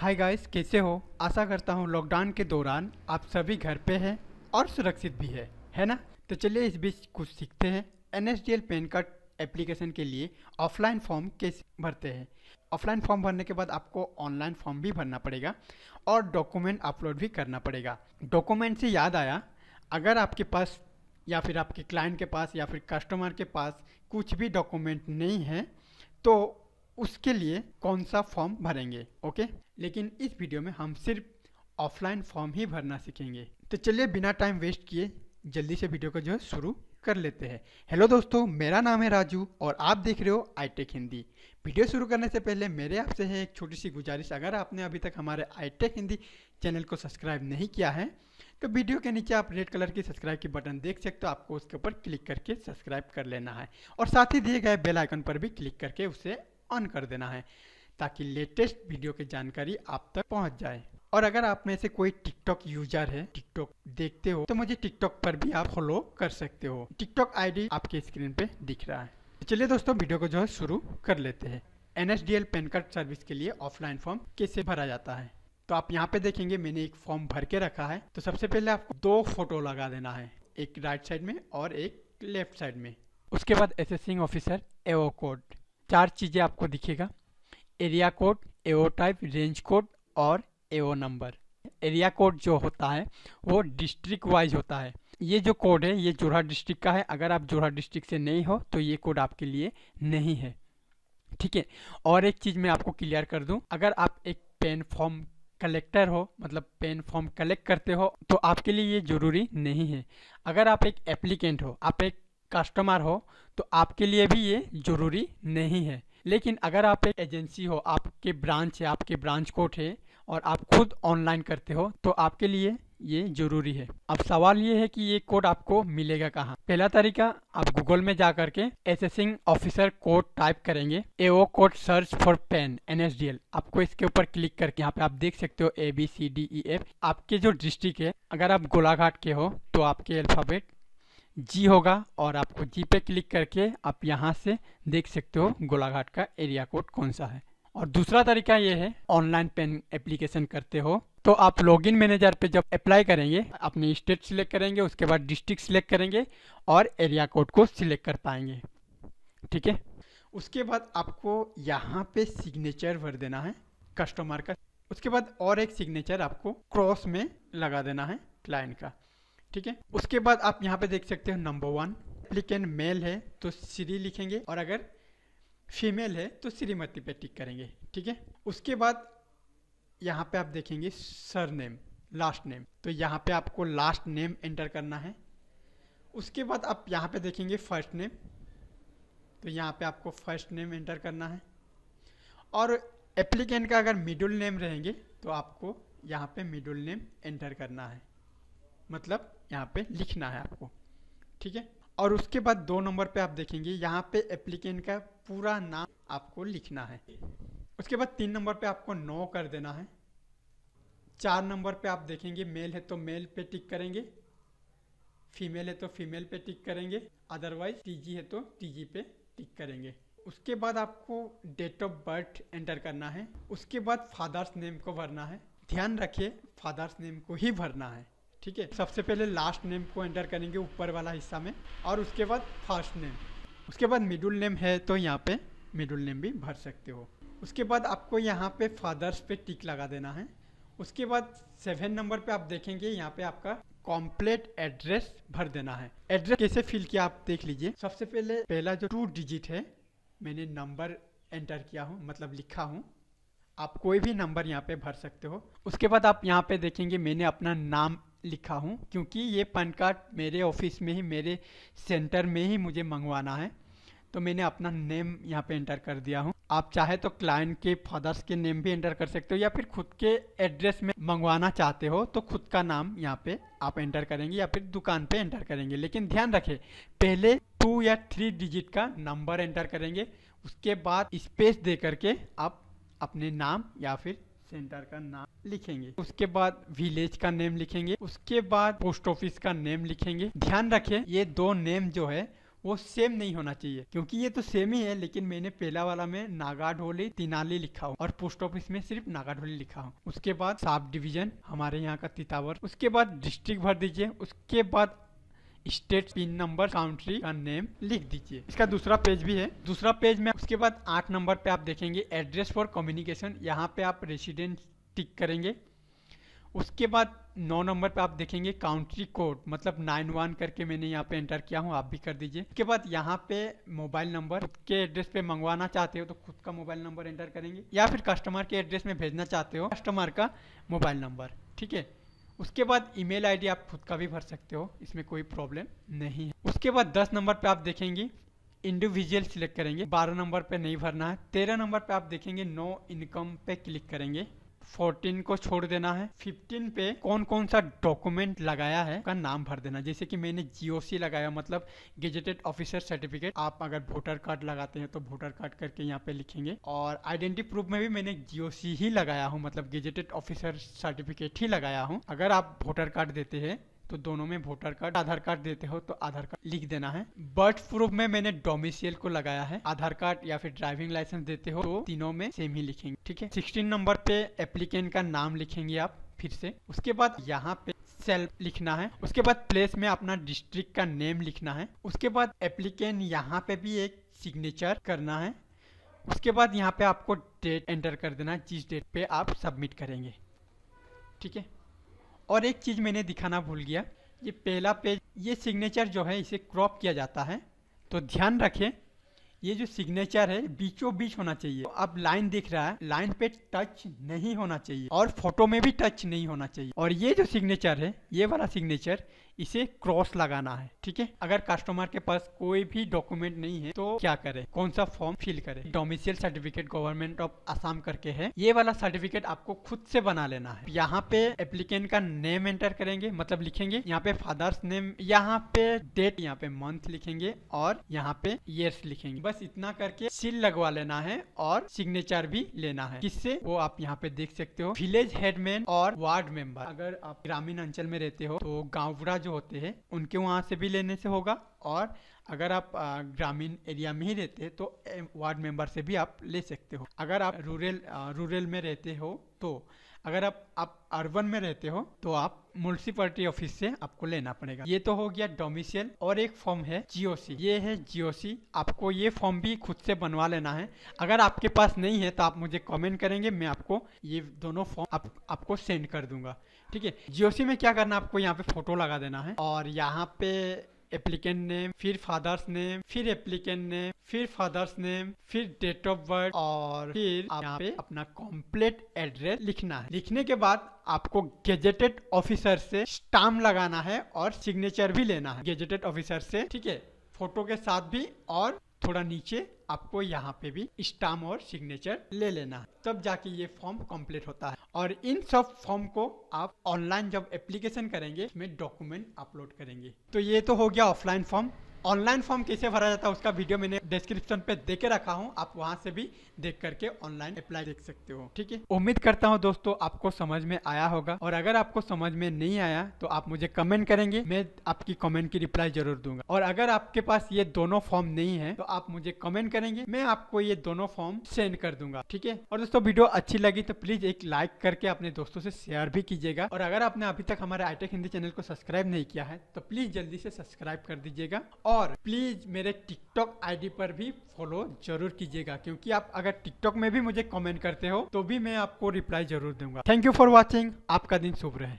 hi guys कैसे हो आशा करता हूँ लॉकडाउन के दौरान आप सभी घर पे हैं और सुरक्षित भी है है ना तो चलिए इस बीच कुछ सीखते हैं N S D L PAN card application के लिए ऑफलाइन फॉर्म कैसे भरते हैं ऑफलाइन फॉर्म भरने के बाद आपको ऑनलाइन फॉर्म भी भरना पड़ेगा और डॉक्यूमेंट अपलोड भी करना पड़ेगा डॉक्यूमेंट से याद आया अगर आपके पास या फिर आपके क्लाइंट के पास या फिर कस्टमर के पास कुछ भी डॉक्यूमेंट नहीं है तो उसके लिए कौन सा फॉर्म भरेंगे ओके लेकिन इस वीडियो में हम सिर्फ ऑफलाइन फॉर्म ही भरना सीखेंगे तो चलिए बिना टाइम वेस्ट किए जल्दी से वीडियो को जो है शुरू कर लेते हैं हेलो दोस्तों मेरा नाम है राजू और आप देख रहे हो आईटेक हिंदी वीडियो शुरू करने से पहले मेरे आपसे है एक छोटी सी गुजारिश अगर आपने अभी तक हमारे आईटेक हिंदी चैनल को सब्सक्राइब नहीं किया है तो वीडियो के नीचे आप रेड कलर की सब्सक्राइब की बटन देख सकते हो आपको उसके ऊपर क्लिक करके सब्सक्राइब कर लेना है और साथ ही दिए गए बेलाइकन पर भी क्लिक करके उसे ऑन कर देना है ताकि लेटेस्ट वीडियो की जानकारी आप तक पहुंच जाए और अगर आप में से कोई टिकटॉक यूजर है टिकटॉक देखते हो तो मुझे टिकटॉक पर भी आप फॉलो कर सकते हो टिकटॉक आईडी आपके स्क्रीन पे दिख रहा है चलिए दोस्तों वीडियो को जो है शुरू कर लेते हैं N S D L PAN card service के लिए ऑफलाइन फॉर्म कैसे भरा जाता है तो आप यहाँ पे देखेंगे मैंने एक फॉर्म भर के रखा है तो सबसे पहले आपको दो फोटो लगा देना है एक राइट साइड में और एक लेफ्ट साइड में उसके बाद एसेसिंग ऑफिसर एओ कोड चार चीज़ें आपको दिखेगा area code AO type range code और एओ नंबर एरिया कोड जो होता है वो डिस्ट्रिक्ट वाइज होता है ये जो कोड है ये जोरहाट डिस्ट्रिक्ट का है अगर आप जोरहाट डिस्ट्रिक्ट से नहीं हो तो ये कोड आपके लिए नहीं है ठीक है और एक चीज़ मैं आपको क्लियर कर दूं अगर आप एक पेन फॉर्म कलेक्टर हो मतलब पेन फॉर्म कलेक्ट करते हो तो आपके लिए ये ज़रूरी नहीं है अगर आप एक एप्लीकेंट हो आप एक कस्टमर हो तो आपके लिए भी ये ज़रूरी नहीं है लेकिन अगर आप एक एजेंसी हो आपके ब्रांच है आपके ब्रांच कोट है और आप खुद ऑनलाइन करते हो तो आपके लिए ये जरूरी है अब सवाल ये है कि ये कोड आपको मिलेगा कहाँ पहला तरीका आप गूगल में जा करके एसेसिंग ऑफिसर कोड टाइप करेंगे AO code search for PAN NSDL आपको इसके ऊपर क्लिक करके यहाँ पे आप देख सकते हो A B C D E F आपके जो डिस्ट्रिक्ट है अगर आप गोलाघाट के हो तो आपके अल्फाबेट जी होगा और आपको जी पे क्लिक करके आप यहाँ से देख सकते हो गोलाघाट का एरिया कोड कौन सा है और दूसरा तरीका ये है ऑनलाइन पेन एप्लीकेशन करते हो तो आप लॉगिन मैनेजर पे जब अप्लाई करेंगे अपने स्टेट सिलेक्ट करेंगे उसके बाद डिस्ट्रिक्ट सिलेक्ट करेंगे और एरिया कोड को सिलेक्ट कर पाएंगे ठीक है उसके बाद आपको यहाँ पे सिग्नेचर भर देना है कस्टमर का उसके बाद और एक सिग्नेचर आपको क्रॉस में लगा देना है क्लाइंट का ठीक है उसके बाद आप यहाँ पे देख सकते हो नंबर वन एप्लीकेंट मेल है तो श्री लिखेंगे और अगर फीमेल है तो श्रीमती पे टिक करेंगे ठीक है उसके बाद यहाँ पे आप देखेंगे सर नेम लास्ट नेम तो यहाँ पे आपको लास्ट नेम एंटर करना है उसके बाद आप यहाँ पे देखेंगे फर्स्ट नेम तो यहाँ पे आपको फर्स्ट नेम एंटर करना है और एप्लीकेंट का अगर मिडल नेम रहेंगे तो आपको यहाँ पे मिडल नेम एंटर करना है मतलब यहाँ पे लिखना है आपको ठीक है और उसके बाद दो नंबर पे आप देखेंगे यहाँ पे एप्लीकेंट का पूरा नाम आपको लिखना है उसके बाद तीन नंबर पे आपको नो कर देना है चार नंबर पे आप देखेंगे मेल है तो मेल पे टिक करेंगे फीमेल है तो फीमेल पे टिक करेंगे अदरवाइज टीजी है तो टीजी पे टिक करेंगे उसके बाद आपको डेट ऑफ बर्थ एंटर करना है उसके बाद फादर्स नेम को भरना है ध्यान रखिए फादर्स नेम को ही भरना है ठीक है सबसे पहले लास्ट नेम को एंटर करेंगे ऊपर वाला हिस्सा में और उसके बाद फर्स्ट नेम उसके बाद मिडुल नेम है तो यहाँ पे मिडुल नेम भी भर सकते हो उसके बाद आपको यहाँ पे फादर्स पे टिक लगा देना है उसके बाद सेवन नंबर पे आप देखेंगे यहाँ पे आपका कॉम्प्लेट एड्रेस भर देना है एड्रेस कैसे फिल किया आप देख लीजिए सबसे पहले पहला जो टू डिजिट है मैंने नंबर एंटर किया हूँ मतलब लिखा हूँ आप कोई भी नंबर यहाँ पे भर सकते हो उसके बाद आप यहाँ पे देखेंगे मैंने अपना नाम लिखा हूँ क्योंकि ये पैन कार्ड मेरे ऑफिस में ही मेरे सेंटर में ही मुझे मंगवाना है तो मैंने अपना नेम यहाँ पे एंटर कर दिया हूँ आप चाहे तो क्लाइंट के फादर्स के नेम भी एंटर कर सकते हो या फिर खुद के एड्रेस में मंगवाना चाहते हो तो खुद का नाम यहाँ पे आप एंटर करेंगे या फिर दुकान पे एंटर करेंगे लेकिन ध्यान रखें पहले टू या थ्री डिजिट का नंबर एंटर करेंगे उसके बाद स्पेस दे करके आप अपने नाम या फिर सेंटर का नाम लिखेंगे उसके बाद विलेज का नेम लिखेंगे उसके बाद पोस्ट ऑफिस का नेम लिखेंगे ध्यान रखे ये दो नेम जो है वो सेम नहीं होना चाहिए क्योंकि ये तो सेम ही है लेकिन मैंने पहला वाला में नागाढोली तिनाली लिखा हो और पोस्ट ऑफिस में सिर्फ नागाढोली लिखा हो उसके बाद सब डिवीजन हमारे यहाँ का तितावर उसके बाद डिस्ट्रिक्ट भर दीजिए उसके बाद स्टेट पिन नंबर काउंट्री का नेम लिख दीजिए इसका दूसरा पेज भी है दूसरा पेज में उसके बाद आठ नंबर पे आप देखेंगे एड्रेस फॉर कम्युनिकेशन यहाँ पे आप रेसिडेंट टिक करेंगे उसके बाद नौ नंबर पे आप देखेंगे काउंट्री कोड मतलब नाइन वन करके मैंने यहाँ पे एंटर किया हूँ आप भी कर दीजिए उसके बाद यहाँ पे मोबाइल नंबर के एड्रेस पे मंगवाना चाहते हो तो खुद का मोबाइल नंबर एंटर करेंगे या फिर कस्टमर के एड्रेस में भेजना चाहते हो कस्टमर का मोबाइल नंबर ठीक है उसके बाद ईमेल आईडी आप खुद का भी भर सकते हो इसमें कोई प्रॉब्लम नहीं है उसके बाद दस नंबर पे आप देखेंगे इंडिविजुअल सिलेक्ट करेंगे बारह नंबर पे नहीं भरना है तेरह नंबर पे आप देखेंगे नो इनकम पे क्लिक करेंगे 14 को छोड़ देना है 15 पे कौन कौन सा डॉक्यूमेंट लगाया है का नाम भर देना जैसे कि मैंने जीओसी लगाया मतलब गेजेटेड ऑफिसर सर्टिफिकेट आप अगर वोटर कार्ड लगाते हैं तो वोटर कार्ड करके यहाँ पे लिखेंगे और आइडेंटिटी प्रूफ में भी मैंने जीओसी ही लगाया हूँ मतलब गेजेटेड ऑफिसर सर्टिफिकेट ही लगाया हूँ अगर आप वोटर कार्ड देते हैं तो दोनों में वोटर कार्ड आधार कार्ड देते हो तो आधार कार्ड लिख देना है बर्थ प्रूफ में मैंने डोमिसियल को लगाया है आधार कार्ड या फिर ड्राइविंग लाइसेंस देते हो तो तीनों में सेम ही लिखेंगे ठीक है सिक्सटीन नंबर पे एप्लीकेंट का नाम लिखेंगे आप फिर से उसके बाद यहाँ पे सेल लिखना है उसके बाद प्लेस में अपना डिस्ट्रिक्ट का नेम लिखना है उसके बाद एप्लीकेंट यहाँ पे भी एक सिग्नेचर करना है उसके बाद यहाँ पे आपको डेट एंटर कर देना है जिस डेट पे आप सबमिट करेंगे ठीक है और एक चीज़ मैंने दिखाना भूल गया ये पहला पेज ये सिग्नेचर जो है इसे क्रॉप किया जाता है तो ध्यान रखें ये जो सिग्नेचर है बीचों बीच होना चाहिए तो अब लाइन दिख रहा है लाइन पे टच नहीं होना चाहिए और फोटो में भी टच नहीं होना चाहिए और ये जो सिग्नेचर है ये वाला सिग्नेचर इसे क्रॉस लगाना है ठीक है अगर कस्टमर के पास कोई भी डॉक्यूमेंट नहीं है तो क्या करे कौन सा फॉर्म फिल करे domicile certificate government of Assam करके है ये वाला सर्टिफिकेट आपको खुद से बना लेना है यहाँ पे एप्लीकेंट का नेम एंटर करेंगे मतलब लिखेंगे यहाँ पे फादर्स नेम यहाँ पे डेट यहाँ पे मंथ लिखेंगे और यहाँ पे ईयर्स लिखेंगे बस इतना करके सील लगवा लेना है और सिग्नेचर भी लेना है किससे वो आप यहाँ पे देख सकते हो विलेज हेडमैन और वार्ड मेंबर अगर आप ग्रामीण अंचल में रहते हो तो बुरा जो जो होते हैं उनके वहाँ से भी लेने से होगा और अगर आप ग्रामीण एरिया में ही रहते हैं तो वार्ड मेंबर से भी आप ले सकते हो अगर आप रूरल रूरल में रहते हो तो अगर आप आप अर्बन में रहते हो तो आप म्यूनसिपलिटी ऑफिस से आपको लेना पड़ेगा ये तो हो गया डोमिसियल और एक फॉर्म है जीओसी ये है जीओसी आपको ये फॉर्म भी खुद से बनवा लेना है अगर आपके पास नहीं है तो आप मुझे कमेंट करेंगे मैं आपको ये दोनों फॉर्म आप, आपको सेंड कर दूंगा ठीक है जीओसी में क्या करना आपको यहाँ पे फोटो लगा देना है और यहाँ पे एप्लीकेंट नेम फिर फादर्स नेम फिर एप्लीकेंट नेम फिर फादर्स नेम फिर डेट ऑफ बर्थ और फिर यहाँ पे अपना कॉम्प्लेट एड्रेस लिखना है लिखने के बाद आपको गेजेटेड ऑफिसर से स्टाम लगाना है और सिग्नेचर भी लेना है गेजेटेड ऑफिसर से ठीक है फोटो के साथ भी और थोड़ा नीचे आपको यहाँ पे भी स्टाम और सिग्नेचर ले लेना है तब जाके ये फॉर्म कंप्लीट होता है और इन सब फॉर्म को आप ऑनलाइन जब एप्लीकेशन करेंगे इसमें डॉक्यूमेंट अपलोड करेंगे तो ये तो हो गया ऑफलाइन फॉर्म ऑनलाइन फॉर्म कैसे भरा जाता है उसका वीडियो मैंने डिस्क्रिप्शन पे देके रखा हूँ आप वहाँ से भी देख करके ऑनलाइन अप्लाई देख सकते हो ठीक है उम्मीद करता हूँ दोस्तों आपको समझ में आया होगा और अगर आपको समझ में नहीं आया तो आप मुझे कमेंट करेंगे मैं आपकी कमेंट की रिप्लाई जरूर दूंगा और अगर आपके पास ये दोनों फॉर्म नहीं है तो आप मुझे कमेंट करेंगे मैं आपको ये दोनों फॉर्म सेंड कर दूंगा ठीक है और दोस्तों वीडियो अच्छी लगी तो प्लीज एक लाइक करके अपने दोस्तों से शेयर भी कीजिएगा और अगर आपने अभी तक हमारे आईटेक हिंदी चैनल को सब्सक्राइब नहीं किया है तो प्लीज जल्दी से सब्सक्राइब कर दीजिएगा और प्लीज़ मेरे टिकटॉक आईडी पर भी फॉलो जरूर कीजिएगा क्योंकि आप अगर टिकटॉक में भी मुझे कमेंट करते हो तो भी मैं आपको रिप्लाई जरूर दूंगा थैंक यू फॉर वॉचिंग आपका दिन शुभ रहे